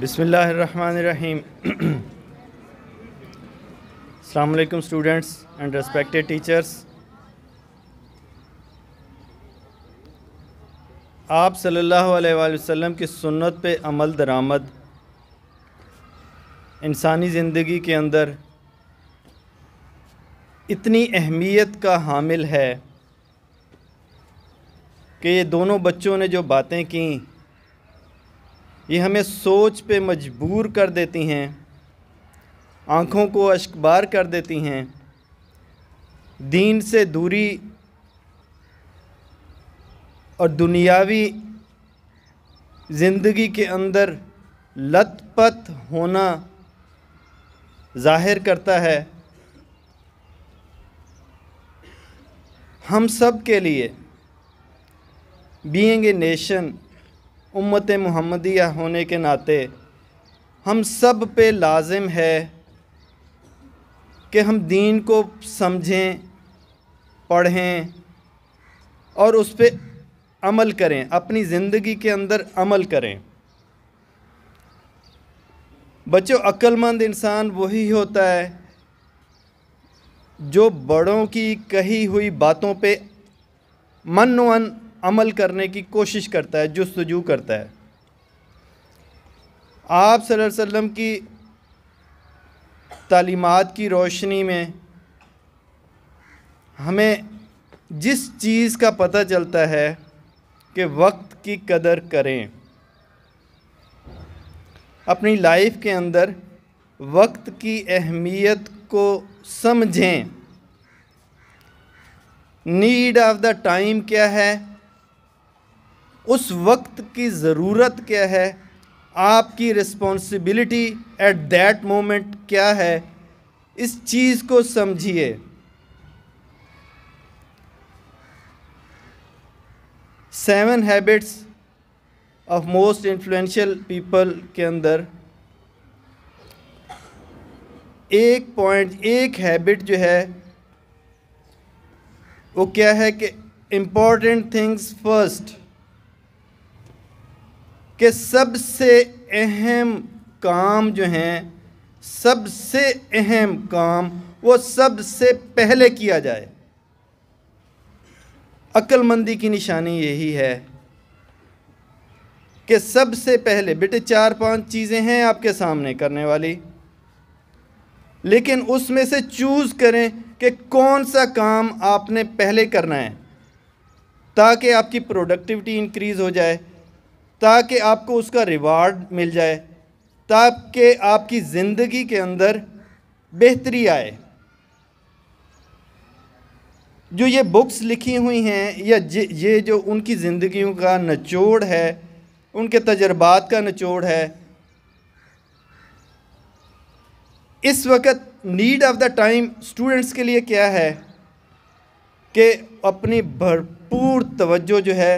बिसमीम अलैक्म students and respected teachers आप सल्लल्लाहु अलैहि वसल्लम की सुन्नत पे अमल दरामद इंसानी ज़िंदगी के अंदर इतनी अहमियत का हामिल है कि ये दोनों बच्चों ने जो बातें की ये हमें सोच पे मजबूर कर देती हैं आँखों को अशकबार कर देती हैं दीन से दूरी और दुनियावी ज़िंदगी के अंदर लतपत होना ज़ाहिर करता है हम सब के लिए बीइंग ए नेशन उम्मत मुहम्मदिया होने के नाते हम सब पे लाजिम है कि हम दीन को समझें पढ़ें और उस पर अमल करें अपनी ज़िंदगी के अंदर अमल करें बच्चों अक्लमंद इंसान वही होता है जो बड़ों की कही हुई बातों पे मन वन अमल करने की कोशिश करता है जस्तजू करता है आप सल्लल्लाहु अलैहि वसल्लम की तलीमत की रोशनी में हमें जिस चीज़ का पता चलता है कि वक्त की कदर करें अपनी लाइफ के अंदर वक्त की अहमियत को समझें नीड ऑफ़ द टाइम क्या है उस वक्त की ज़रूरत क्या है आपकी रिस्पॉन्सिबिलिटी एट दैट मोमेंट क्या है इस चीज़ को समझिए seven habits of most influential people के अंदर एक पॉइंट एक हैबिट जो है वो क्या है कि इम्पॉर्टेंट थिंग्स फर्स्ट कि सबसे अहम काम जो हैं सबसे अहम काम वो सबसे पहले किया जाए अक्लमंदी की निशानी यही है कि सबसे पहले बेटे चार पांच चीज़ें हैं आपके सामने करने वाली लेकिन उसमें से चूज़ करें कि कौन सा काम आपने पहले करना है ताकि आपकी प्रोडक्टिविटी इंक्रीज़ हो जाए ताकि आपको उसका रिवार्ड मिल जाए ताकि आपकी ज़िंदगी के अंदर बेहतरी आए जो ये बुक्स लिखी हुई हैं या ये जो उनकी ज़िंदगियों का निचोड़ है उनके तजर्बात का नचोड़ है इस वक्त need of the time students के लिए क्या है कि अपनी भरपूर तवज्जो जो है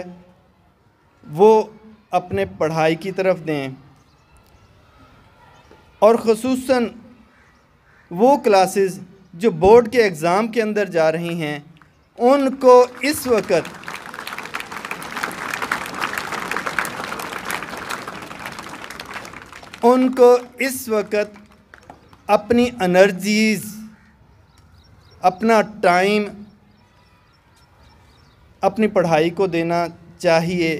वो अपने पढ़ाई की तरफ दें और खसूस वो क्लासेस जो बोर्ड के एग्ज़ाम के अंदर जा रही हैं उनको इस वक्त उनको इस वक्त अपनी एनर्जीज़ अपना टाइम अपनी पढ़ाई को देना चाहिए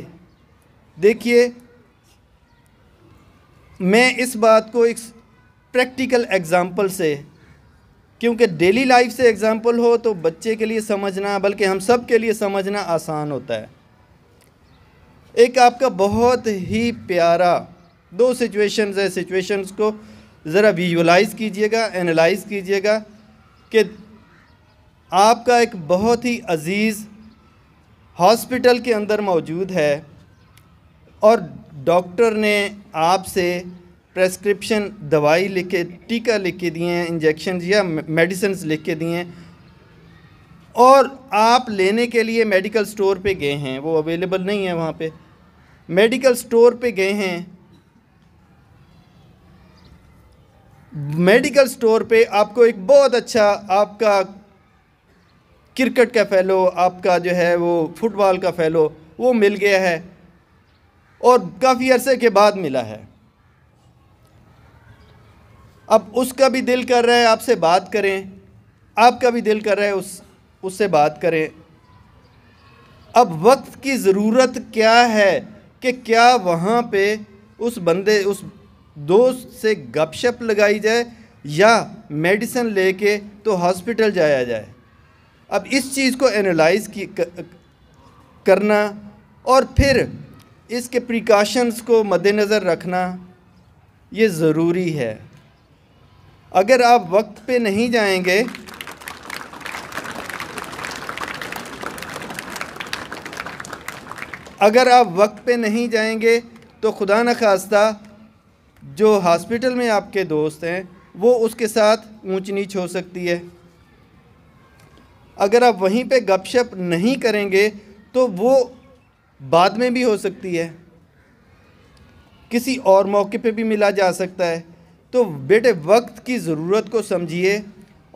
देखिए मैं इस बात को एक प्रैक्टिकल एग्ज़ाम्पल से क्योंकि डेली लाइफ से एग्ज़ाम्पल हो तो बच्चे के लिए समझना बल्कि हम सब के लिए समझना आसान होता है एक आपका बहुत ही प्यारा दो सिचुएशंस है सिचुएशंस को ज़रा विजुलाइज कीजिएगा एनालाइज कीजिएगा कि आपका एक बहुत ही अजीज़ हॉस्पिटल के अंदर मौजूद है और डॉक्टर ने आपसे प्रेस्क्रिप्शन दवाई लिख के टीका लिख के दिए हैं इंजेक्शन या मेडिसिन लिख के दिए हैं और आप लेने के लिए मेडिकल स्टोर पे गए हैं वो अवेलेबल नहीं है वहाँ पे मेडिकल स्टोर पे गए हैं मेडिकल स्टोर पे आपको एक बहुत अच्छा आपका क्रिकेट का फैलो आपका जो है वो फुटबॉल का फैलो वो मिल गया है और काफ़ी अरसे के बाद मिला है अब उसका भी दिल कर रहा है आपसे बात करें आपका भी दिल कर रहा है उस उससे बात करें अब वक्त की ज़रूरत क्या है कि क्या वहाँ पे उस बंदे उस दोस्त से गपशप लगाई जाए या मेडिसिन लेके तो हॉस्पिटल जाया जाए अब इस चीज़ को एनालाइज करना और फिर इसके प्रिकॉशंस को मद्दनज़र रखना ये ज़रूरी है अगर आप वक्त पे नहीं जाएंगे अगर आप वक्त पे नहीं जाएंगे तो खुदा न खास्ता जो हॉस्पिटल में आपके दोस्त हैं वो उसके साथ ऊंच नीच हो सकती है अगर आप वहीं पे गपशप नहीं करेंगे तो वो बाद में भी हो सकती है किसी और मौके पे भी मिला जा सकता है तो बेटे वक्त की ज़रूरत को समझिए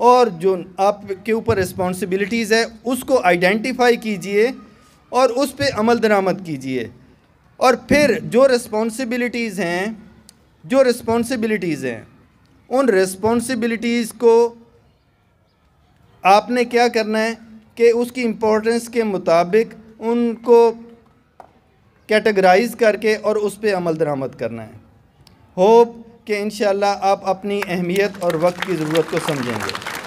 और जो आपके ऊपर रिस्पॉन्सिबिलिटीज़ है उसको आइडेंटिफाई कीजिए और उस पर अमल दरामद कीजिए और फिर जो रिस्पॉन्सिबिलिटीज़ हैं जो रिस्पॉन्सिबिलिटीज़ हैं उन रिस्पॉन्सिबिलिटीज़ को आपने क्या करना है कि उसकी इम्पोर्टेंस के मुताबिक उनको कैटेगराइज़ करके और उस पर अमल दरामद करना है होप कि इन आप अपनी अहमियत और वक्त की ज़रूरत को समझेंगे